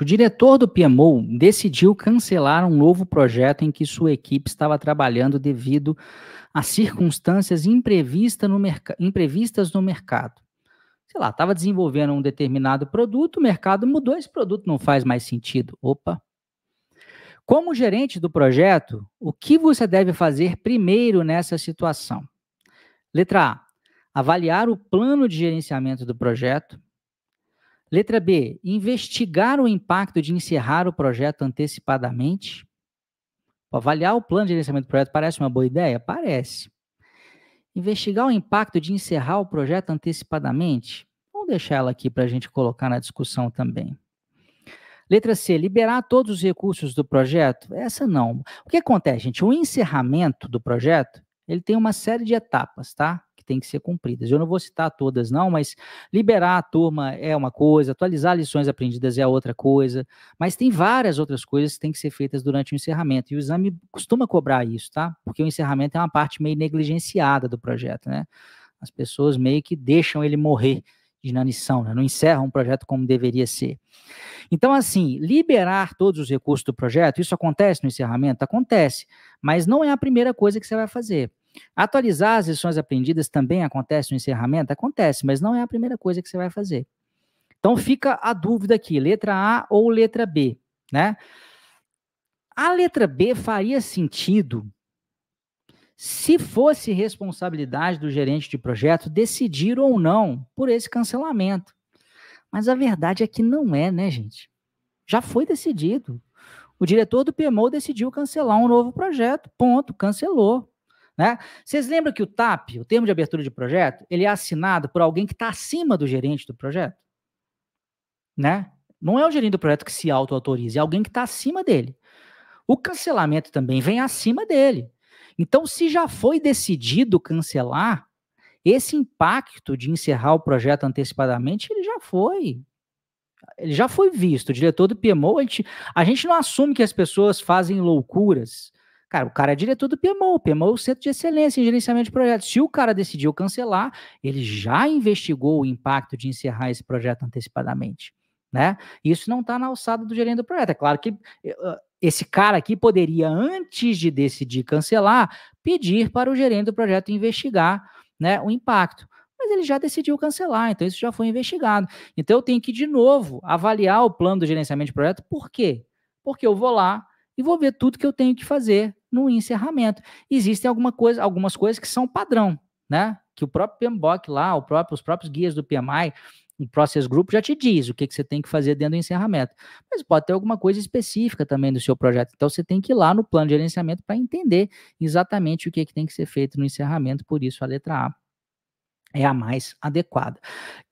O diretor do PMO decidiu cancelar um novo projeto em que sua equipe estava trabalhando devido a circunstâncias imprevistas no, imprevistas no mercado. Sei lá, estava desenvolvendo um determinado produto, o mercado mudou, esse produto não faz mais sentido. Opa! Como gerente do projeto, o que você deve fazer primeiro nessa situação? Letra A. Avaliar o plano de gerenciamento do projeto. Letra B, investigar o impacto de encerrar o projeto antecipadamente. Avaliar o plano de gerenciamento do projeto parece uma boa ideia? Parece. Investigar o impacto de encerrar o projeto antecipadamente. Vamos deixar ela aqui para a gente colocar na discussão também. Letra C, liberar todos os recursos do projeto? Essa não. O que acontece, gente? O encerramento do projeto, ele tem uma série de etapas, tá? têm que ser cumpridas. Eu não vou citar todas, não, mas liberar a turma é uma coisa, atualizar lições aprendidas é outra coisa, mas tem várias outras coisas que têm que ser feitas durante o encerramento. E o exame costuma cobrar isso, tá? Porque o encerramento é uma parte meio negligenciada do projeto, né? As pessoas meio que deixam ele morrer de inanição, né? não encerra um projeto como deveria ser. Então, assim, liberar todos os recursos do projeto, isso acontece no encerramento? Acontece, mas não é a primeira coisa que você vai fazer. Atualizar as lições aprendidas também acontece no encerramento? Acontece, mas não é a primeira coisa que você vai fazer. Então fica a dúvida aqui, letra A ou letra B, né? A letra B faria sentido se fosse responsabilidade do gerente de projeto decidir ou não por esse cancelamento. Mas a verdade é que não é, né, gente? Já foi decidido. O diretor do PMO decidiu cancelar um novo projeto, ponto, cancelou. Né? Vocês lembram que o TAP, o termo de abertura de projeto, ele é assinado por alguém que está acima do gerente do projeto? Né? Não é o gerente do projeto que se auto-autoriza, é alguém que está acima dele. O cancelamento também vem acima dele. Então, se já foi decidido cancelar, esse impacto de encerrar o projeto antecipadamente, ele já foi. Ele já foi visto. O diretor do PMO, a gente, a gente não assume que as pessoas fazem loucuras Cara, o cara é diretor do PMO, o PMO é o Centro de Excelência em Gerenciamento de Projetos. Se o cara decidiu cancelar, ele já investigou o impacto de encerrar esse projeto antecipadamente. Né? Isso não está na alçada do gerente do projeto. É claro que eh, eh, esse cara aqui poderia, antes de decidir cancelar, pedir para o gerente do projeto investigar né, o impacto mas ele já decidiu cancelar, então isso já foi investigado. Então eu tenho que, de novo, avaliar o plano do gerenciamento de projeto, por quê? Porque eu vou lá e vou ver tudo que eu tenho que fazer no encerramento. Existem alguma coisa, algumas coisas que são padrão, né? Que o próprio PMBOK lá, o próprio, os próprios guias do PMI, o Process Group já te diz o que, que você tem que fazer dentro do encerramento. Mas pode ter alguma coisa específica também do seu projeto. Então você tem que ir lá no plano de gerenciamento para entender exatamente o que, que tem que ser feito no encerramento, por isso a letra A é a mais adequada.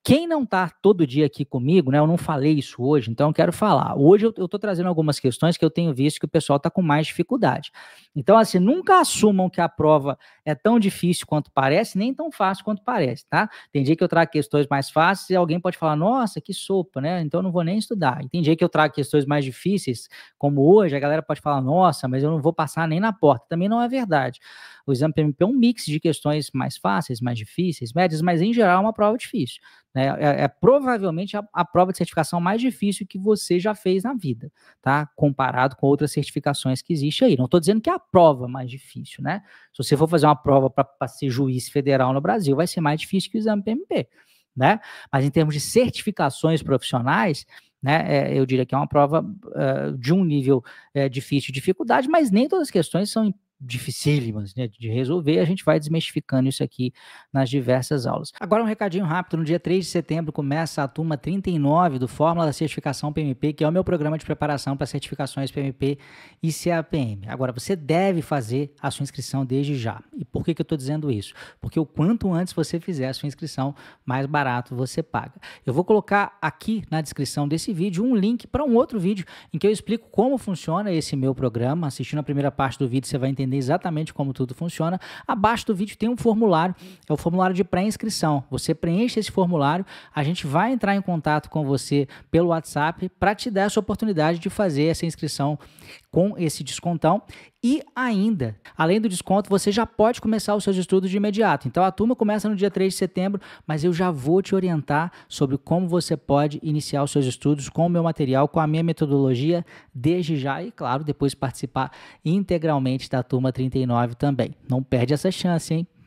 Quem não está todo dia aqui comigo, né? Eu não falei isso hoje, então eu quero falar. Hoje eu estou trazendo algumas questões que eu tenho visto que o pessoal está com mais dificuldade. Então, assim, nunca assumam que a prova é tão difícil quanto parece, nem tão fácil quanto parece, tá? Tem dia que eu trago questões mais fáceis e alguém pode falar, nossa, que sopa, né? Então eu não vou nem estudar. tem dia que eu trago questões mais difíceis, como hoje, a galera pode falar, nossa, mas eu não vou passar nem na porta. Também não é verdade. O exame PMP é um mix de questões mais fáceis, mais difíceis, médias, mas em geral é uma prova difícil. Né? É, é, provavelmente a, a, prova de certificação mais difícil que você já fez na vida, tá? Comparado com outras certificações que existem aí. Não estou dizendo que é a prova mais difícil, né? Se você tá. for fazer uma prova para ser juiz federal no Brasil, vai ser mais difícil que o exame PMP, né? Mas em termos de certificações profissionais, né? É, eu diria que é uma prova uh, de um nível uh, difícil, dificuldade, mas nem todas as questões são dificílimas né, de resolver, a gente vai desmistificando isso aqui nas diversas aulas. Agora um recadinho rápido, no dia 3 de setembro começa a turma 39 do Fórmula da Certificação PMP, que é o meu programa de preparação para certificações PMP e CAPM. Agora, você deve fazer a sua inscrição desde já. E por que, que eu estou dizendo isso? Porque o quanto antes você fizer a sua inscrição, mais barato você paga. Eu vou colocar aqui na descrição desse vídeo um link para um outro vídeo em que eu explico como funciona esse meu programa. Assistindo a primeira parte do vídeo, você vai entender entender exatamente como tudo funciona, abaixo do vídeo tem um formulário, é o formulário de pré-inscrição. Você preenche esse formulário, a gente vai entrar em contato com você pelo WhatsApp para te dar essa oportunidade de fazer essa inscrição com esse descontão e ainda, além do desconto, você já pode começar os seus estudos de imediato. Então a turma começa no dia 3 de setembro, mas eu já vou te orientar sobre como você pode iniciar os seus estudos com o meu material, com a minha metodologia desde já e claro, depois participar integralmente da turma 39 também. Não perde essa chance, hein?